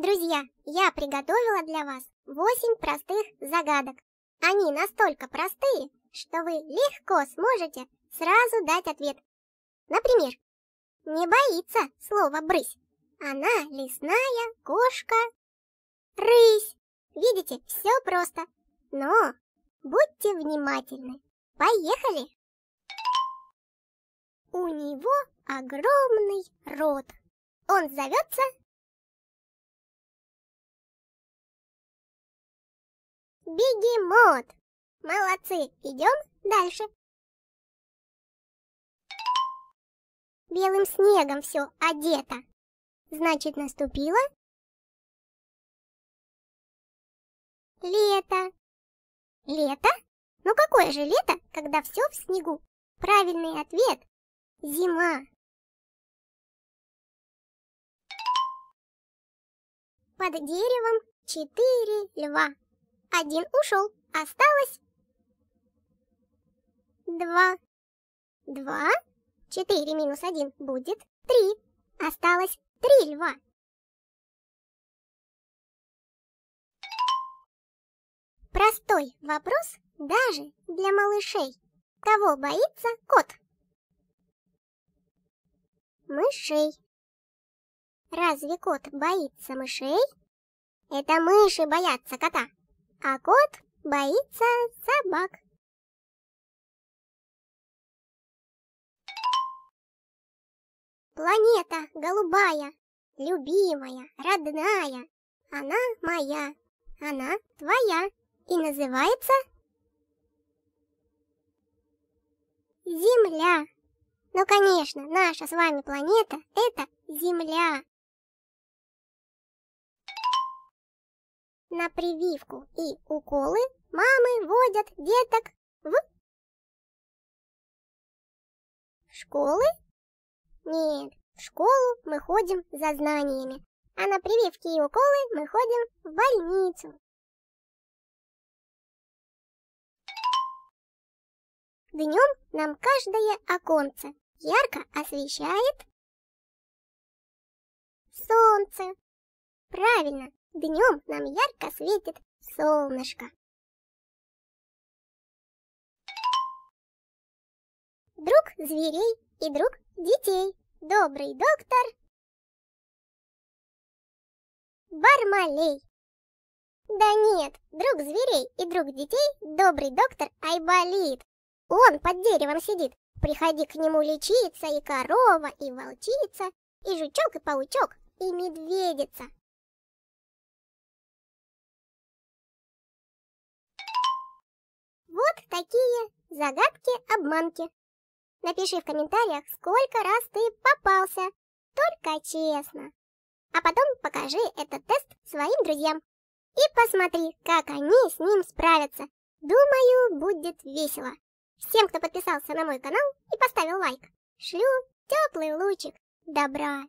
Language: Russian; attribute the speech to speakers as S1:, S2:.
S1: Друзья, я приготовила для вас 8 простых загадок. Они настолько простые, что вы легко сможете сразу дать ответ. Например, не боится слова «брысь». Она лесная кошка. Рысь. Видите, все просто. Но будьте внимательны. Поехали!
S2: У него огромный рот. Он зовется Бегемот! Молодцы! Идем дальше. Белым снегом все одето. Значит, наступило лето. Лето? Ну какое же лето, когда все в снегу? Правильный ответ – зима. Под деревом четыре льва.
S1: Один ушел, осталось... Два.
S2: Два? Четыре минус один будет три. Осталось три льва. Простой вопрос даже для малышей. Кого боится
S1: кот? Мышей. Разве кот боится мышей? Это мыши боятся кота
S2: а кот боится собак. Планета голубая,
S1: любимая, родная, она моя, она твоя и называется Земля. Ну, конечно, наша с вами планета – это Земля.
S2: на прививку и уколы мамы водят деток в... Школы? Нет, в школу мы ходим за знаниями, а на прививки и уколы мы ходим в больницу. Днем нам каждое оконце ярко освещает солнце. Правильно, Днем нам ярко светит солнышко. Друг зверей и друг детей, добрый доктор Бармалей. Да нет, друг
S1: зверей и друг детей, добрый доктор Айболит. Он под деревом сидит, приходи к нему лечиться и корова, и волчица, и жучок, и паучок,
S2: и медведица. как такие загадки-обманки.
S1: Напиши в комментариях, сколько раз ты попался, только честно. А потом покажи этот тест своим друзьям и посмотри, как они с ним справятся. Думаю, будет весело. Всем, кто подписался на мой канал
S2: и поставил лайк, шлю теплый лучик добра.